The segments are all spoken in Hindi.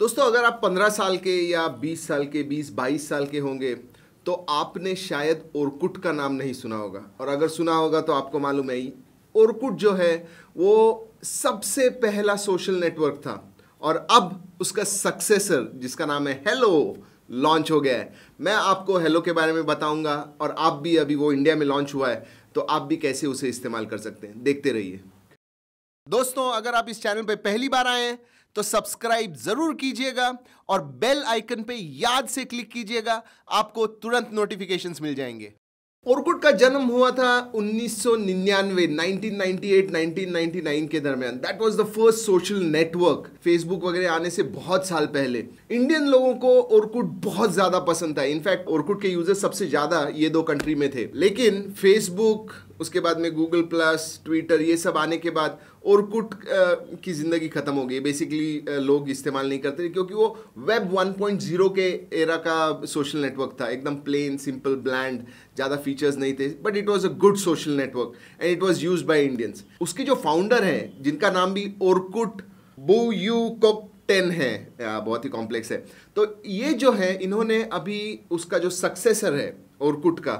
दोस्तों अगर आप 15 साल के या 20 साल के 20 22 साल के होंगे तो आपने शायद ओरकुट का नाम नहीं सुना होगा और अगर सुना होगा तो आपको मालूम है ही ओरकुट जो है वो सबसे पहला सोशल नेटवर्क था और अब उसका सक्सेसर जिसका नाम है हेलो लॉन्च हो गया है मैं आपको हेलो के बारे में बताऊंगा और आप भी अभी वो इंडिया में लॉन्च हुआ है तो आप भी कैसे उसे इस्तेमाल कर सकते हैं देखते रहिए दोस्तों अगर आप इस चैनल पर पहली बार आए हैं तो सब्सक्राइब जरूर कीजिएगा और बेल आइकन पे याद से क्लिक कीजिएगा आपको तुरंत नोटिफिकेशंस मिल जाएंगे ओरकुट का जन्म हुआ था 1999 1998 1999 के दरमियान that was the first social network Facebook वगैरह आने से बहुत साल पहले इंडियन लोगों को ओरकुट बहुत ज्यादा पसंद था इनफैक्ट ओरकुट के यूजर सबसे ज्यादा ये दो कंट्री में थे लेकिन फेसबुक उसके बाद में गूगल प्लस ट्विटर ये सब आने के बाद औरकुट की ज़िंदगी ख़त्म हो गई बेसिकली लोग इस्तेमाल नहीं करते क्योंकि वो वेब 1.0 के एरा का सोशल नेटवर्क था एकदम प्लेन सिंपल ब्लैंड ज़्यादा फीचर्स नहीं थे but it was a good social network and it was used by Indians उसके जो फाउंडर हैं जिनका नाम भी ओरकुट बो यू कोक टेन है बहुत ही कॉम्प्लेक्स है तो ये जो है इन्होंने अभी उसका जो सक्सेसर है औरकुट का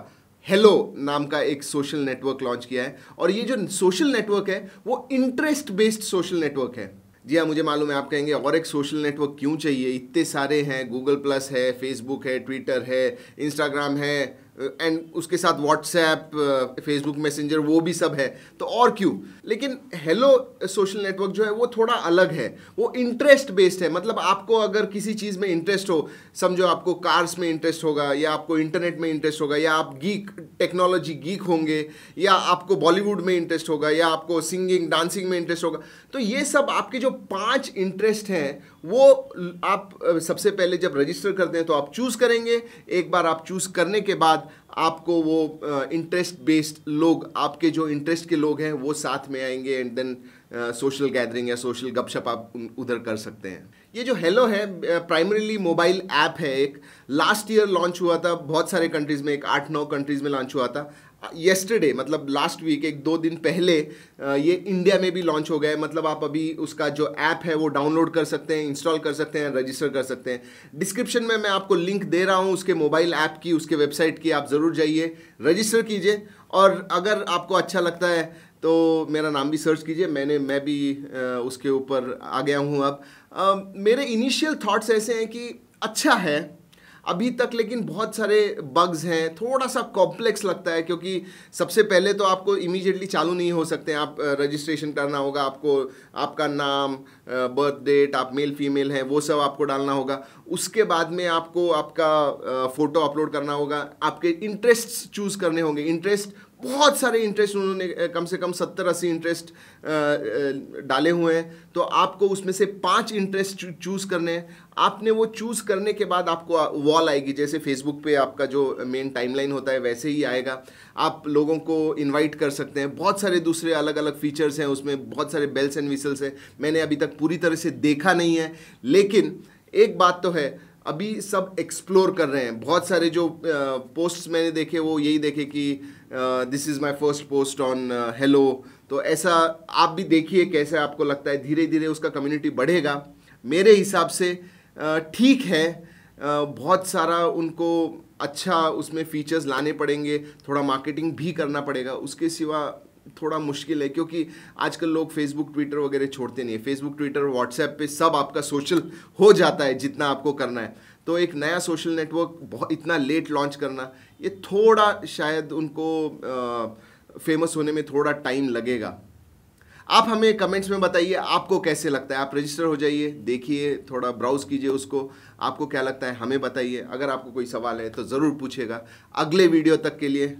हेलो नाम का एक सोशल नेटवर्क लॉन्च किया है और ये जो सोशल नेटवर्क है वो इंटरेस्ट बेस्ड सोशल नेटवर्क है जी हाँ मुझे मालूम है आप कहेंगे और एक सोशल नेटवर्क क्यों चाहिए इतने सारे हैं गूगल प्लस है फेसबुक है ट्विटर है इंस्टाग्राम है एंड उसके साथ व्हाट्सएप फेसबुक मैसेंजर वो भी सब है तो और क्यों लेकिन हेलो सोशल नेटवर्क जो है वो थोड़ा अलग है वो इंटरेस्ट बेस्ड है मतलब आपको अगर किसी चीज़ में इंटरेस्ट हो समझो आपको कार्स में इंटरेस्ट होगा या आपको इंटरनेट में इंटरेस्ट होगा या आप गीक टेक्नोलॉजी गीक होंगे या आपको बॉलीवुड में इंटरेस्ट होगा या आपको सिंगिंग डांसिंग में इंटरेस्ट होगा तो ये सब आपके जो पाँच इंटरेस्ट हैं वो आप uh, सबसे पहले जब रजिस्टर करते हैं तो आप चूज़ करेंगे एक बार आप चूज़ करने के बाद आपको वो इंटरेस्ट बेस्ड लोग आपके जो इंटरेस्ट के लोग हैं वो साथ में आएंगे एंड देन सोशल गैदरिंग या सोशल गपशप आप उधर कर सकते हैं ये जो हेलो है प्राइमरीली मोबाइल ऐप है एक लास्ट ईयर लॉन्च हुआ था बहुत सारे कंट्रीज़ में एक आठ नौ कंट्रीज़ में लॉन्च हुआ था येस्टरडे मतलब लास्ट वीक एक दो दिन पहले ये इंडिया में भी लॉन्च हो गया है मतलब आप अभी उसका जो ऐप है वो डाउनलोड कर सकते हैं इंस्टॉल कर सकते हैं रजिस्टर कर सकते हैं डिस्क्रिप्शन में मैं आपको लिंक दे रहा हूँ उसके मोबाइल ऐप की उसके वेबसाइट की आप ज़रूर जाइए रजिस्टर कीजिए और अगर आपको अच्छा लगता है तो मेरा नाम भी सर्च कीजिए मैंने मैं भी उसके ऊपर आ गया हूँ अब मेरे इनिशियल थाट्स ऐसे हैं कि अच्छा है अभी तक लेकिन बहुत सारे बग्स हैं थोड़ा सा कॉम्प्लेक्स लगता है क्योंकि सबसे पहले तो आपको इमीजिएटली चालू नहीं हो सकते आप रजिस्ट्रेशन करना होगा आपको आपका नाम बर्थ डेट आप मेल फीमेल हैं वो सब आपको डालना होगा उसके बाद में आपको आपका फ़ोटो अपलोड करना होगा आपके इंटरेस्ट चूज़ करने होंगे इंटरेस्ट बहुत सारे इंटरेस्ट उन्होंने कम से कम सत्तर अस्सी इंटरेस्ट डाले हुए हैं तो आपको उसमें से पांच इंटरेस्ट चूज़ करने हैं आपने वो चूज़ करने के बाद आपको वॉल आएगी जैसे फेसबुक पे आपका जो मेन टाइमलाइन होता है वैसे ही आएगा आप लोगों को इनवाइट कर सकते हैं बहुत सारे दूसरे अलग अलग फीचर्स हैं उसमें बहुत सारे बेल्स एंड विसल्स हैं मैंने अभी तक पूरी तरह से देखा नहीं है लेकिन एक बात तो है अभी सब एक्सप्लोर कर रहे हैं बहुत सारे जो पोस्ट्स मैंने देखे वो यही देखे कि this is my first post on hello तो ऐसा आप भी देखिए कैसे आपको लगता है धीरे धीरे उसका कम्युनिटी बढ़ेगा मेरे हिसाब से ठीक है बहुत सारा उनको अच्छा उसमें फीचर्स लाने पड़ेंगे थोड़ा मार्केटिंग भी करना पड़ेगा उसके सिवा थोड़ा मुश्किल है क्योंकि आजकल लोग फेसबुक ट्विटर वगैरह छोड़ते नहीं है फेसबुक ट्विटर व्हाट्सएप पे सब आपका सोशल हो जाता है जितना आपको करना है तो एक नया सोशल नेटवर्क बहुत इतना लेट लॉन्च करना ये थोड़ा शायद उनको फेमस होने में थोड़ा टाइम लगेगा आप हमें कमेंट्स में बताइए आपको कैसे लगता है आप रजिस्टर हो जाइए देखिए थोड़ा ब्राउज़ कीजिए उसको आपको क्या लगता है हमें बताइए अगर आपको कोई सवाल है तो ज़रूर पूछेगा अगले वीडियो तक के लिए